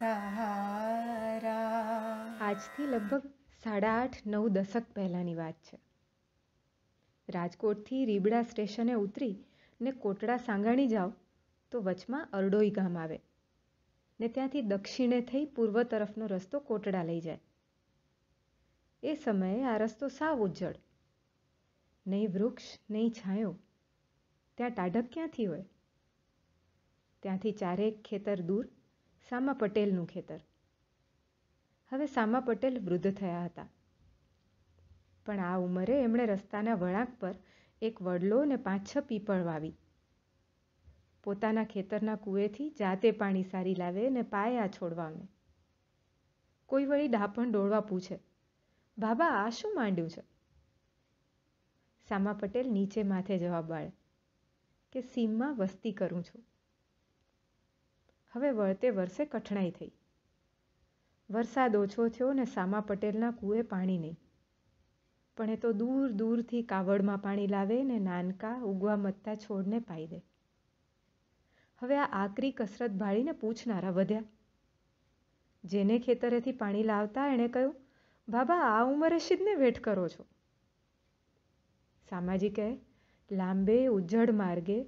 સહારા આજથી લગભગ સાડા આઠ નવ દશક પહેલાની વાત છે રાજકોટથી રીબડા સ્ટેશને ઉતરી ને કોટડા સાંગાણી જાઓ તો વચમાં અરડોઈ ગામ આવે ને ત્યાંથી દક્ષિણે થઈ પૂર્વ તરફનો રસ્તો કોટડા લઈ જાય એ સમયે આ રસ્તો સાવ ઉજ્જડ નહીં વૃક્ષ નહીં છાંયો ત્યાં ટાઢક ક્યાંથી હોય ત્યાંથી ચારેક ખેતર દૂર સામા પટેલનું ખેતર હવે સામા પટેલ વૃદ્ધ થયા હતા પણ આ ઉંમરે એમણે રસ્તાના વળાંક પર એક વડલો અને પાંચ છ પીપળ વાવી પોતાના ખેતરના કૂએથી જાતે પાણી સારી લાવે અને પાયે આ છોડવાને કોઈ વળી ડાપણ ડોળવા પૂછે બાબા આ શું માંડ્યું છે સામા પટેલ નીચે માથે જવાબ આળે કે સીમમાં વસ્તી કરું છું હવે વળતે વર્ષે કઠણાઈ થઈ વરસાદ ઓછો થયો ને સામા પટેલના કૂએ પાણી નહીં પણ એ તો દૂર દૂરથી કાવડમાં પાણી લાવે ને નાનકા ઉગવા મતતા છોડને પાઈ દે હવે આ આકરી કસરત ભાળીને પૂછનારા વધ્યા જેને ખેતરેથી પાણી લાવતા એણે કહ્યું બાબા આ ઉંમરે શીદને વેઠ કરો છો સામાજિકે લાંબે ઉજ્જડ માર્ગે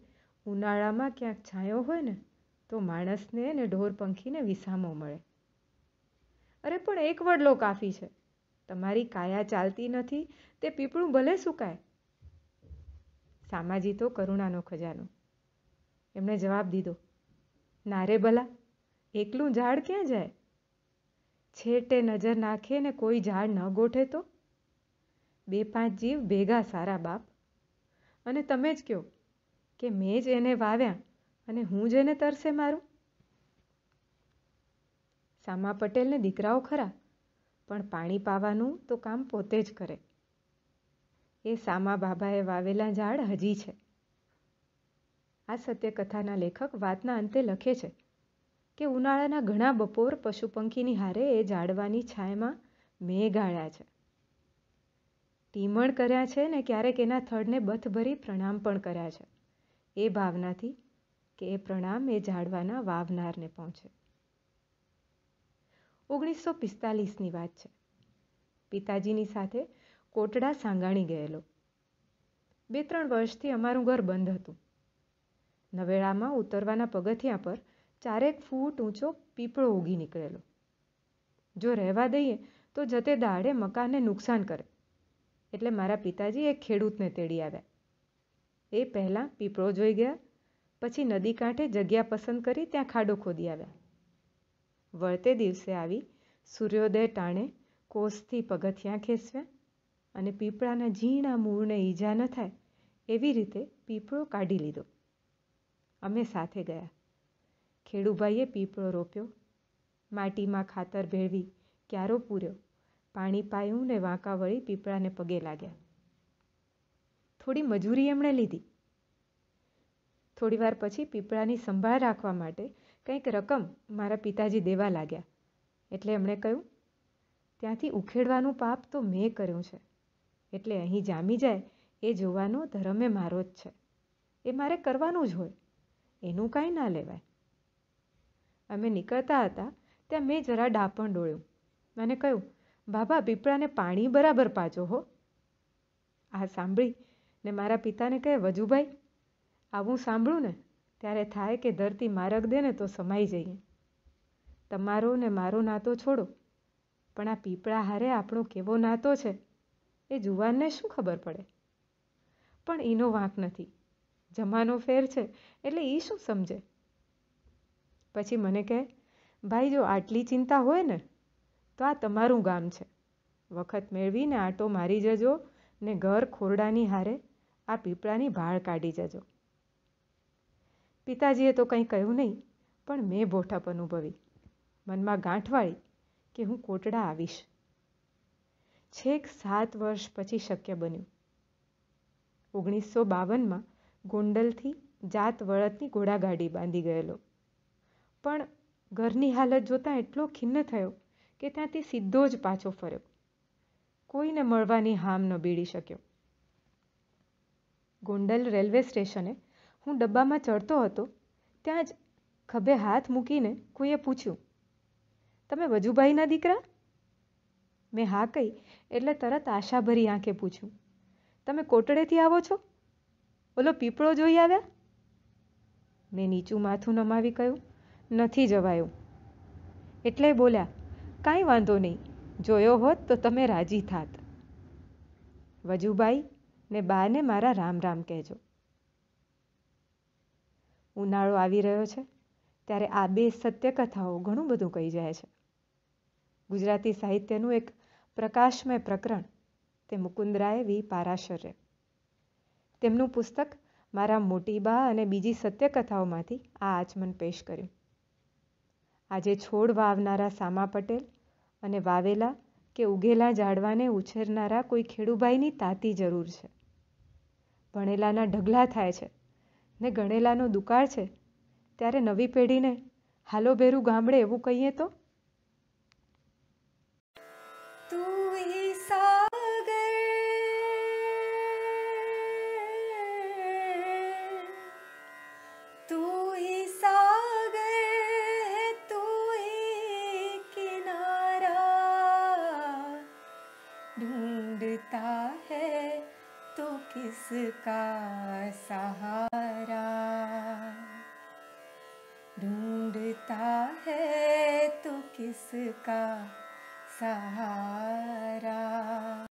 ઉનાળામાં ક્યાંક છાંયો હોય ને તો માણસને ને ઢોર પંખીને વિસામો મળે અરે પણ એક વડલો કાફી છે તમારી કાયા ચાલતી નથી તે પીપળું ભલે સુકાય સામાજી તો કરુણાનો ખજાનો એમણે જવાબ દીધો ના રે ભલા એકલું ઝાડ ક્યાં જાય છેટે નજર નાખે ને કોઈ ઝાડ ન ગોઠે તો બે પાંચ જીવ ભેગા સારા બાપ અને તમે જ કહો કે મેં જ એને વાવ્યા અને હું જેને તરસે મારું સામા પટેલને દીકરાઓ ખરા પણ પાણી પાવાનું તો કામ પોતે જ કરે એ સામા બાબાએ વાવેલા ઝાડ હજી છે આ સત્યકથાના લેખક વાતના અંતે લખે છે કે ઉનાળાના ઘણા બપોર પશુપંખીની હારે એ ઝાડવાની છાંયમાં મેઘ ગાળ્યા છે ટીમણ કર્યા છે ને ક્યારેક એના થડને બથ ભરી પ્રણામ પણ કર્યા છે એ ભાવનાથી કે એ પ્રણામ એ ઝાડવાના વાવનારને પહોંચે ઓગણીસો પિસ્તાલીસની વાત છે પિતાજીની સાથે કોટડા સાંગાણી ગયેલો બે ત્રણ વર્ષથી અમારું ઘર બંધ હતું નવેળામાં ઉતરવાના પગથિયા પર ચારેક ફૂટ ઊંચો પીપળો ઉગી નીકળેલો જો રહેવા દઈએ તો જતે દાડે મકાનને નુકસાન કરે એટલે મારા પિતાજી એ ખેડૂતને તેડી આવ્યા એ પહેલાં પીપળો જોઈ ગયા પછી નદી કાંઠે જગ્યા પસંદ કરી ત્યાં ખાડો ખોદી આવ્યા વળતે દિવસે આવી સૂર્યોદય ટાણે કોસથી પગથિયાં ખેંચ્યા અને પીપળાના ઝીણા મૂળને ઈજા ન થાય એવી રીતે પીપળો કાઢી લીધો અમે સાથે ગયા ખેડુભાઈએ પીપળો રોપ્યો માટીમાં ખાતર ભેળવી ક્યારો પૂર્યો પાણી પાયું ને વાંકા વળી પીપળાને પગે લાગ્યા થોડી મજૂરી એમણે લીધી થોડીવાર પછી પીપળાની સંભાળ રાખવા માટે કંઈક રકમ મારા પિતાજી દેવા લાગ્યા એટલે એમણે કહ્યું ત્યાંથી ઉખેડવાનું પાપ તો મેં કર્યું છે એટલે અહીં જામી જાય એ જોવાનો ધર્મે મારો જ છે એ મારે કરવાનું જ હોય એનું કાંઈ ના લેવાય અમે નીકળતા હતા ત્યાં મેં જરા ડાપણ ડોળ્યું અને કહ્યું બાબા પીપળાને પાણી બરાબર પાચો હો આ સાંભળી ને મારા પિતાને કહે વજુભાઈ આવું સાંભળું ને ત્યારે થાય કે ધરતી મારગ દે ને તો સમાઈ જઈએ તમારો ને મારો નાતો છોડો પણ આ પીપળા હારે આપણો કેવો નાતો છે એ જુવાનને શું ખબર પડે પણ એનો વાંક નથી જમાનો ફેર છે એટલે એ શું સમજે પછી મને કહે ભાઈ જો આટલી ચિંતા હોય ને તો આ તમારું ગામ છે વખત મેળવીને આટો મારી જજો ને ઘર ખોરડાની હારે આ પીપળાની ભાળ કાઢી જજો પિતાજીએ તો કંઈ કહ્યું નહીં પણ મેં બોઠપ અનુભવી મનમાં ગાંઠવાળી કે હું કોટડા આવીશ છેક સાત વર્ષ પછી શક્ય બન્યું ઓગણીસો બાવનમાં ગોંડલથી જાત વળતની ઘોડાગાડી બાંધી ગયેલો પણ ઘરની હાલત જોતાં એટલો ખિન્ન થયો કે ત્યાંથી સીધો જ પાછો ફર્યો કોઈને મળવાની હામ ન બીડી શક્યો ગોંડલ રેલવે સ્ટેશને હું ડબ્બામાં ચડતો હતો ત્યાં જ ખભે હાથ મૂકીને કોઈએ પૂછ્યું તમે વજુભાઈના દીકરા મેં હા કહી એટલે તરત આશાભરી આંખે પૂછ્યું તમે કોટડેથી આવો છો ઓલો પીપળો જોઈ આવ્યા મેં નીચું માથું નમાવી કહ્યું નથી જવાયું એટલે બોલ્યા કાંઈ વાંધો નહીં જોયો હોત તો તમે રાજી થાત વજુભાઈ ને બાને મારા રામ રામ કહેજો ઉનાળો આવી રહ્યો છે ત્યારે આ બે સત્યકથાઓ ઘણું બધું કહી જાય છે ગુજરાતી સાહિત્યનું એક પ્રકાશમય પ્રકરણ તે મુકુંદરાય વી પારાશર્ય તેમનું પુસ્તક મારા મોટી બા અને બીજી સત્યકથાઓમાંથી આ આચમન પેશ કર્યું આજે છોડ વાવનારા સામા પટેલ અને વાવેલા કે ઉગેલા ઝાડવાને ઉછેરનારા કોઈ ખેડૂભાઈની તાતી જરૂર છે ભણેલાના ઢગલા થાય છે ને ગણેલાનો દુકાળ છે ત્યારે નવી પેઢીને હાલો ભેરું ગામડે એવું કહીએ તો ढूंढता है तो किसका सहारा तारा ढूंढता है तो किसका सहारा